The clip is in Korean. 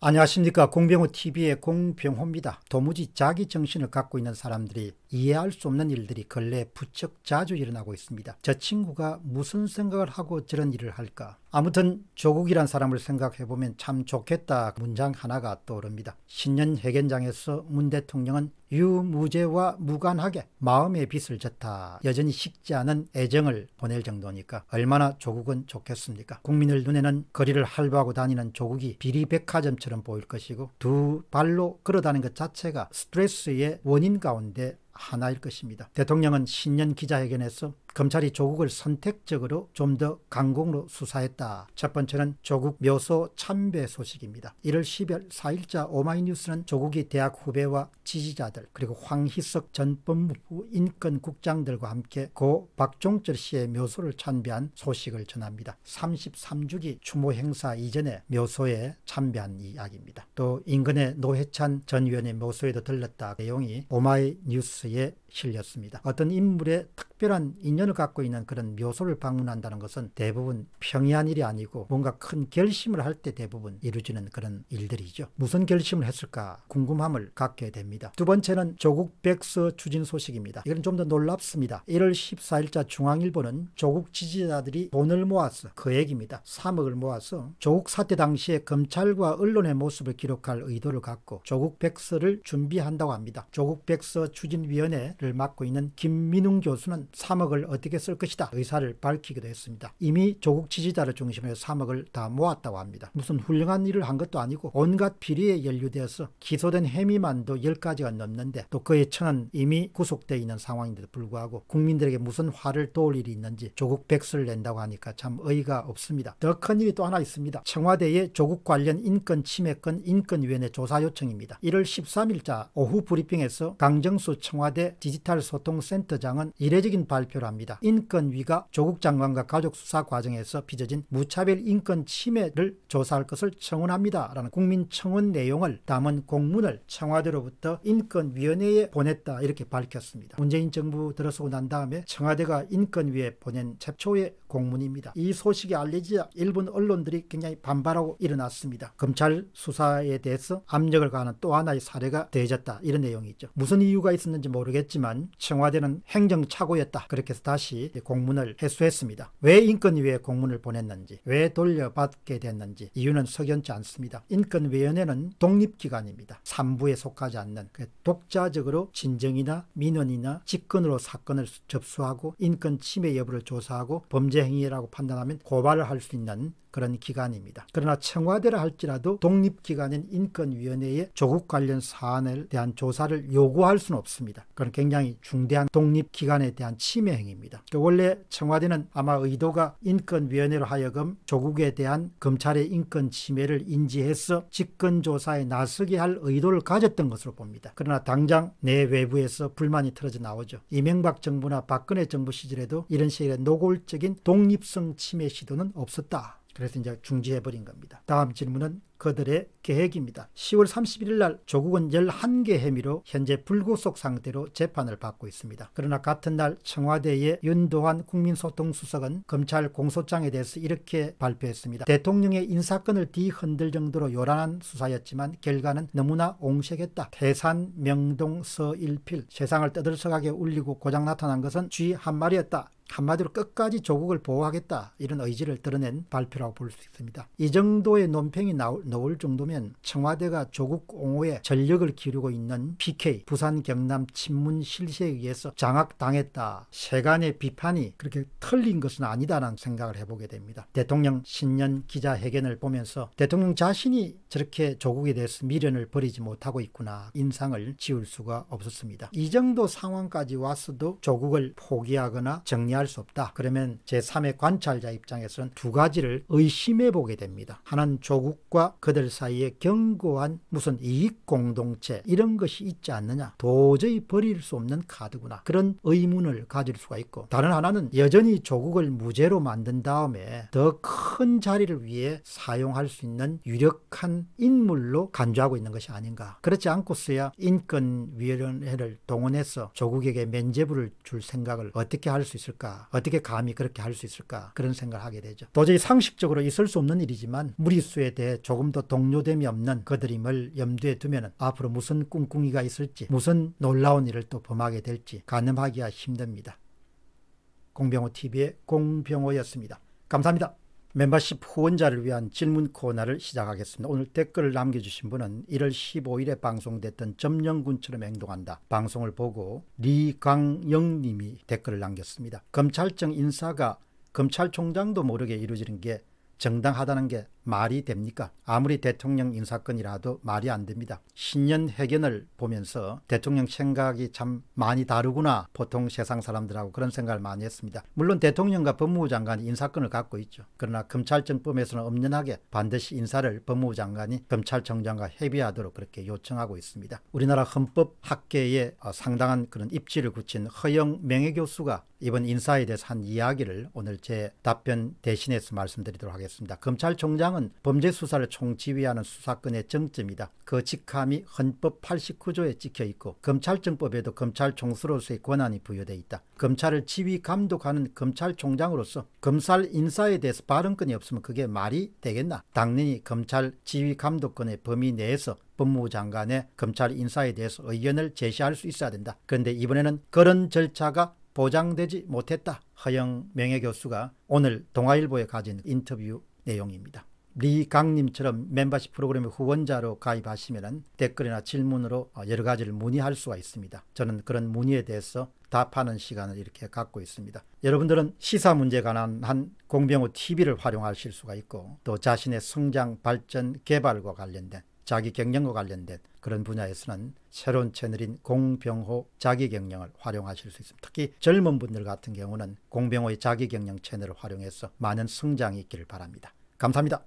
안녕하십니까 공병호 TV의 공병호입니다. 도무지 자기 정신을 갖고 있는 사람들이 이해할 수 없는 일들이 근래 부쩍 자주 일어나고 있습니다. 저 친구가 무슨 생각을 하고 저런 일을 할까? 아무튼 조국이란 사람을 생각해보면 참 좋겠다 문장 하나가 떠오릅니다. 신년 회견장에서 문 대통령은 유무죄와 무관하게 마음의 빚을 졌다. 여전히 식지 않은 애정을 보낼 정도니까 얼마나 조국은 좋겠습니까? 국민들 눈에는 거리를 할바하고 다니는 조국이 비리백화점처럼 보일 것이고 두 발로 걸어다는 것 자체가 스트레스의 원인 가운데 하나일 것입니다. 대통령은 신년 기자회견에서 검찰이 조국을 선택적으로 좀 더 강공으로 수사했다. 첫 번째는 조국 묘소 참배 소식입니다. 1월 10일 4일자 오마이뉴스는 조국이 대학 후배와 지지자들 그리고 황희석 전 법무부 인권국장들과 함께 고 박종철 씨의 묘소를 참배한 소식을 전합니다. 33주기 추모 행사 이전에 묘소에 참배한 이야기입니다. 또 인근의 노회찬 전위원의 묘소에도 들렀다 그 내용이 오마이뉴스에 실렸습니다. 어떤 인물의 특 특별한 인연을 갖고 있는 그런 묘소를 방문한다는 것은 대부분 평이한 일이 아니고 뭔가 큰 결심을 할 때 대부분 이루어지는 그런 일들이죠. 무슨 결심을 했을까 궁금함을 갖게 됩니다. 두 번째는 조국 백서 추진 소식입니다. 이건 좀 더 놀랍습니다. 1월 14일자 중앙일보는 조국 지지자들이 돈을 모아서그 얘기입니다. 3억을 모아서 조국 사태 당시에 검찰과 언론의 모습을 기록할 의도를 갖고 조국 백서를 준비한다고 합니다. 조국 백서 추진위원회를 맡고 있는 김민웅 교수는 관련 3억을 어떻게 쓸 것이다 의사를 밝히기도 했습니다. 이미 조국 지지자를 중심으로 3억을 다 모았다고 합니다. 무슨 훌륭한 일을 한 것도 아니고 온갖 비리에 연루되어서 기소된 혐의만도 10가지가 넘는데 또 그의 천은 이미 구속되어 있는 상황인데도 불구하고 국민들에게 무슨 화를 도울 일이 있는지 조국 백수를 낸다고 하니까 참 의의가 없습니다. 더 큰 일이 또 하나 있습니다. 청와대의 조국 관련 인권 침해권 인권위원회 조사 요청입니다. 1월 13일자 오후 브리핑에서 강정수 청와대 디지털 소통센터장은 이례적인 충격적인 발표를 합니다. 인권위가 조국 장관과 가족 수사 과정에서 빚어진 무차별 인권 침해를 조사할 것을 청원합니다. 라는 국민청원 내용을 담은 공문을 청와대로부터 인권위원회에 보냈다 이렇게 밝혔습니다. 문재인 정부 들어서고 난 다음에 청와대가 인권위에 보낸 최초의 공문입니다. 이 소식이 알려지자 일본 언론들이 굉장히 반발하고 일어났습니다. 검찰 수사에 대해서 압력을 가하는 또 하나의 사례가 되어졌다 이런 내용이 있죠. 무슨 이유가 있었는지 모르겠지만 청와대는 행정착오에 모르겠다. 그렇게 해서 다시 공문을 회수했습니다. 왜 인권위에 공문을 보냈는지, 왜 돌려받게 됐는지 이유는 석연치 않습니다. 인권위원회는 독립기관입니다. 산부에 속하지 않는 그 독자적으로 진정이나 민원이나 직권으로 사건을 접수하고 인권 침해 여부를 조사하고 범죄 행위라고 판단하면 고발을 할 수 있는 그런 기관입니다. 그러나 청와대라 할지라도 독립기관인 인권위원회에 조국 관련 사안에 대한 조사를 요구할 수는 없습니다. 그건 굉장히 중대한 독립기관에 대한 침해 행위입니다. 그 원래 청와대는 아마 의도가 인권위원회로 하여금 조국에 대한 검찰의 인권 침해를 인지해서 직권조사에 나서게 할 의도를 가졌던 것으로 봅니다. 그러나 당장 내 외부에서 불만이 틀어져 나오죠. 이명박 정부나 박근혜 정부 시절에도 이런 식의 노골적인 독립성 침해 시도는 없었다. 그래서 이제 중지해버린 겁니다. 다음 질문은 그들의 계획입니다. 10월 31일 날 조국은 11개 혐의로 현재 불구속 상태로 재판을 받고 있습니다. 그러나 같은 날 청와대의 윤도환 국민소통수석은 검찰 공소장에 대해서 이렇게 발표했습니다. 대통령의 인사권을 뒤흔들 정도로 요란한 수사였지만 결과는 너무나 옹색했다. 태산, 명동, 서일필, 세상을 떠들썩하게 울리고 고장 나타난 것은 쥐 한 마리였다. 한마디로 끝까지 조국을 보호하겠다 이런 의지를 드러낸 발표라고 볼 수 있습니다. 이 정도의 논평이 나올 정도면 청와대가 조국 옹호에 전력을 기르고 있는 PK 부산 경남 친문 실세에 의해서 장악당했다 세간의 비판이 그렇게 틀린 것은 아니다라는 생각을 해보게 됩니다. 대통령 신년 기자회견을 보면서 대통령 자신이 저렇게 조국에 대해서 미련을 버리지 못하고 있구나 인상을 지울 수가 없었습니다. 이 정도 상황까지 왔어도 조국을 포기하거나 정리 관여할 수 없다. 그러면 제3의 관찰자 입장에서는 두 가지를 의심해 보게 됩니다. 하나는 조국과 그들 사이에 견고한 무슨 이익 공동체 이런 것이 있지 않느냐. 도저히 버릴 수 없는 카드구나. 그런 의문을 가질 수가 있고 다른 하나는 여전히 조국을 무죄로 만든 다음에 더 큰 자리를 위해 사용할 수 있는 유력한 인물로 간주하고 있는 것이 아닌가. 그렇지 않고서야 인권위원회를 동원해서 조국에게 면제부를 줄 생각을 어떻게 할 수 있을까? 있을까? 어떻게 감히 그렇게 할 수 있을까? 그런 생각을 하게 되죠. 도저히 상식적으로 있을 수 없는 일이지만 무리수에 대해 조금 더 동요됨이 없는 그들임을 염두에 두면 앞으로 무슨 꿍꿍이가 있을지 무슨 놀라운 일을 또 범하게 될지 가늠하기가 힘듭니다. 공병호 TV의 공병호였습니다. 감사합니다. 멤버십 후원자를 위한 질문 코너를 시작하겠습니다. 오늘 댓글을 남겨주신 분은 1월 15일에 방송됐던 점령군처럼 행동한다. 방송을 보고 리강영님이 댓글을 남겼습니다. 검찰청 인사가 검찰총장도 모르게 이루어지는 게 정당하다는 게 말이 됩니까? 아무리 대통령 인사권이라도 말이 안 됩니다. 신년 회견을 보면서 대통령 생각이 참 많이 다르구나 보통 세상 사람들하고 그런 생각을 많이 했습니다. 물론 대통령과 법무부 장관이 인사권을 갖고 있죠. 그러나 검찰청법에서는 엄연하게 반드시 인사를 법무부 장관이 검찰청장과 협의하도록 그렇게 요청하고 있습니다. 우리나라 헌법 학계에 어, 상당한 그런 입지를 굳힌 허영 명예교수가 이번 인사에 대해서 한 이야기를 오늘 제 답변 대신해서 말씀드리도록 하겠습니다. 검찰총장 직함은 범죄 수사를 총지휘하는 수사권의 정점이다. 그 직함이 헌법 89조에 찍혀 있고 검찰청법에도 검찰 총수로서의 권한이 부여돼 있다. 검찰을 지휘 감독하는 검찰총장으로서 검찰 인사에 대해서 발언권이 없으면 그게 말이 되겠나? 당연히 검찰 지휘 감독권의 범위 내에서 법무부 장관의 검찰 인사에 대해서 의견을 제시할 수 있어야 된다. 그런데 이번에는 그런 절차가 보장되지 못했다. 허영 명예교수가 오늘 동아일보에 가진 인터뷰 내용입니다. 리강님처럼 멤버십 프로그램의 후원자로 가입하시면 댓글이나 질문으로 어, 여러 가지를 문의할 수가 있습니다. 저는 그런 문의에 대해서 답하는 시간을 이렇게 갖고 있습니다. 여러분들은 시사 문제에 관한 한 공병호 TV를 활용하실 수가 있고 또 자신의 성장, 발전, 개발과 관련된 자기 경영과 관련된 그런 분야에서는 새로운 채널인 공병호 자기 경영을 활용하실 수 있습니다. 특히 젊은 분들 같은 경우는 공병호의 자기 경영 채널을 활용해서 많은 성장이 있기를 바랍니다. 감사합니다.